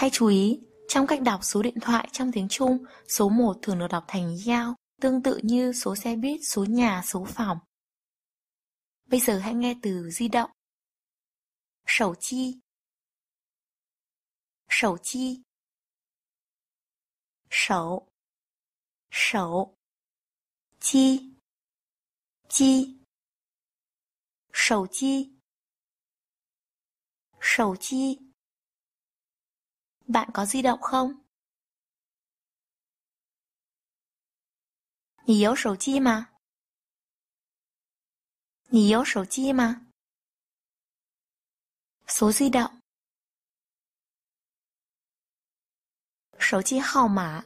Hãy chú ý, trong cách đọc số điện thoại trong tiếng Trung, số 1 thường được đọc thành giao tương tự như số xe buýt, số nhà, số phòng. Bây giờ hãy nghe từ di động. Sầu chi Sầu chi Sầu Sầu Chi Chi Sầu chi Sầu chi bạn có di động không? 你有手机吗？你有手机吗？số di động động，手机号码，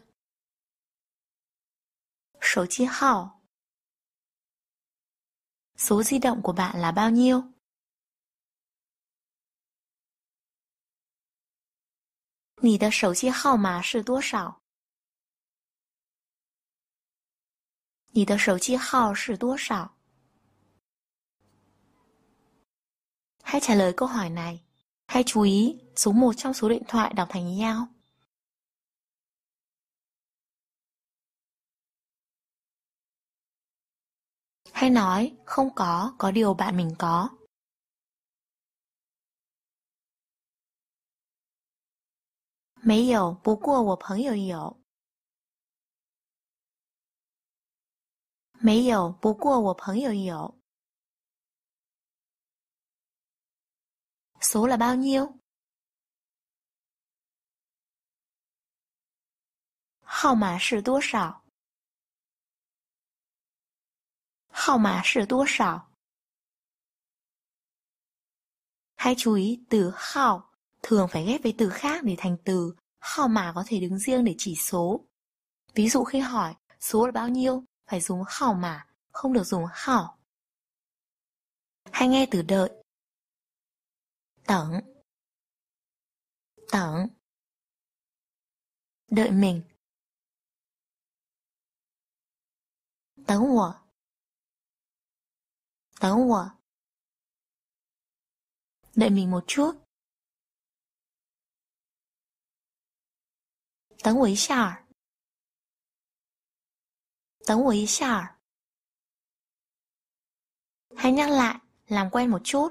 手机号，số di động của bạn là bao nhiêu？你的手机号码是多少？你的手机号是多少? Hãy trả lời câu hỏi này. Hãy chú ý số một trong số điện thoại đọc thành nhau. Hãy nói không có, có điều bạn mình có. 没有，不过我朋友有。没有，不过我朋友有。số là bao nhiêu？号码是多少？号码是多少？Hãy chú ý từ 号。thường phải ghép với từ khác để thành từ, khó mà có thể đứng riêng để chỉ số. Ví dụ khi hỏi số là bao nhiêu, phải dùng khó mà, không được dùng hảo. Hay nghe từ đợi. Tẩn Tẩn Đợi mình Tấn của Tấn của Đợi mình một chút 等我一下儿，等我一下儿。Hãy nhắc lại, làm quen một chút.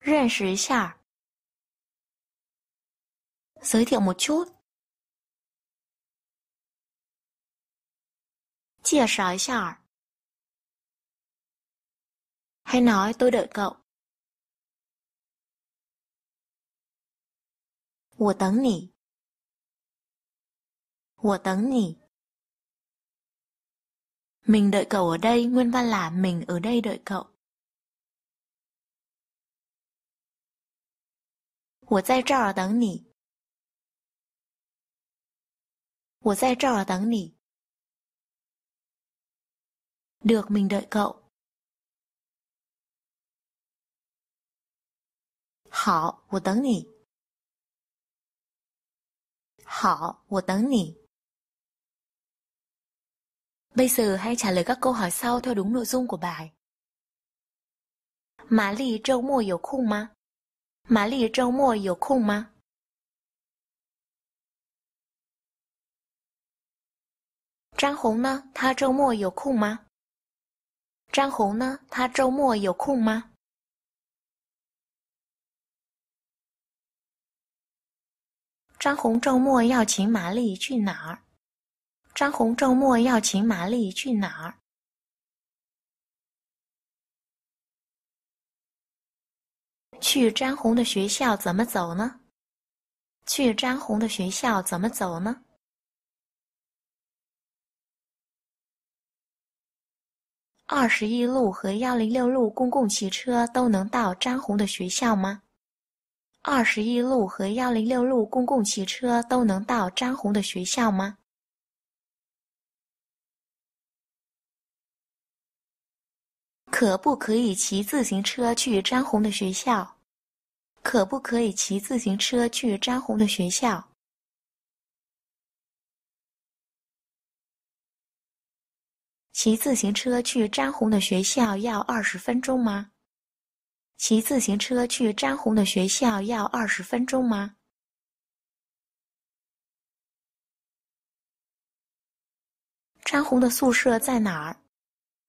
认识一下 giới thiệu một chút. 介绍一下 Hãy nói tôi đợi cậu. 我等你，我等你。Mình đợi cậu ở đây, nguyên văn là mình ở đây đợi cậu. 我在这儿等你，我在这儿等你。Được, mình đợi cậu. 好，我等你。họ c ủ Bây giờ hãy trả lời các câu hỏi sau theo đúng nội dung của bài. Mary 周末有空吗？Mary 周末有空吗？张红呢？他周末有空吗？张红呢？他周末有空吗？张红周末要请玛丽去哪儿？张红周末要请玛丽去哪儿？去张红的学校怎么走呢？去张红的学校怎么走呢？二十一路和幺零六路公共汽车都能到张红的学校吗？二十一路和幺零六路公共汽车都能到张红的学校吗？可不可以骑自行车去张红的学校？可不可以骑自行车去张红的学校？骑自行车去张红的学校要二十分钟吗？骑自行车去张红的学校要二十分钟吗？张红的宿舍在哪儿？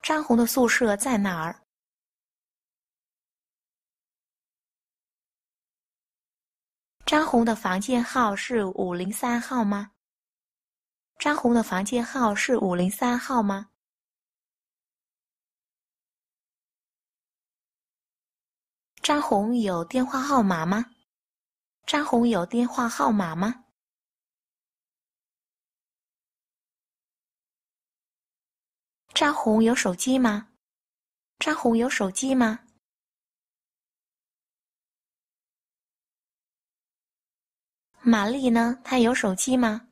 张红的宿舍在哪儿？张红的房间号是五零三号吗？张红的房间号是五零三号吗？张红有电话号码吗？张红有电话号码吗？张红有手机吗？张红有手机吗？玛丽呢？她有手机吗？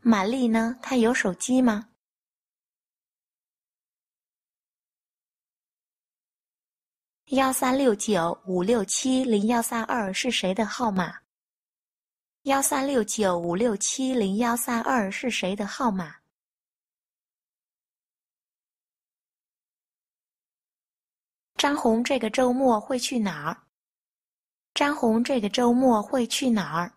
玛丽呢？她有手机吗？幺三六九五六七零幺三二是谁的号码？幺三六九五六七零幺三二是谁的号码？张红这个周末会去哪儿？张红这个周末会去哪儿？